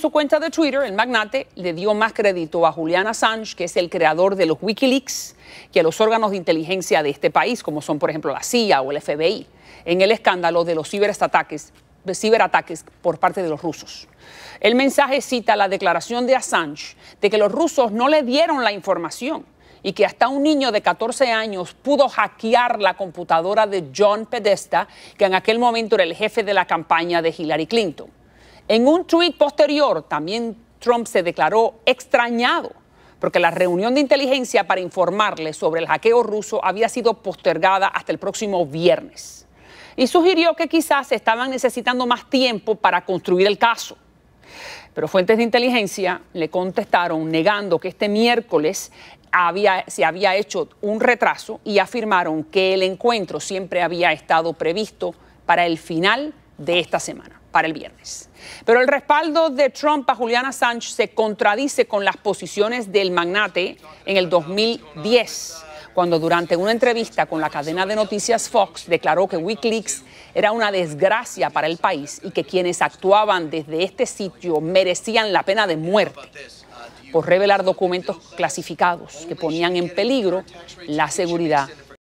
su cuenta de Twitter, el magnate le dio más crédito a Julian Assange, que es el creador de los Wikileaks, que a los órganos de inteligencia de este país, como son, por ejemplo, la CIA o el FBI, en el escándalo de los ciberataques, ciberataques por parte de los rusos. El mensaje cita la declaración de Assange de que los rusos no le dieron la información y que hasta un niño de 14 años pudo hackear la computadora de John Podesta, que en aquel momento era el jefe de la campaña de Hillary Clinton. En un tweet posterior, también Trump se declaró extrañado porque la reunión de inteligencia para informarle sobre el hackeo ruso había sido postergada hasta el próximo viernes. Y sugirió que quizás estaban necesitando más tiempo para construir el caso. Pero fuentes de inteligencia le contestaron negando que este miércoles se había hecho un retraso y afirmaron que el encuentro siempre había estado previsto para el final de esta semana, para el viernes. Pero el respaldo de Trump a Juliana Sánchez se contradice con las posiciones del magnate en el 2010, cuando durante una entrevista con la cadena de noticias Fox declaró que Wikileaks era una desgracia para el país y que quienes actuaban desde este sitio merecían la pena de muerte por revelar documentos clasificados que ponían en peligro la seguridad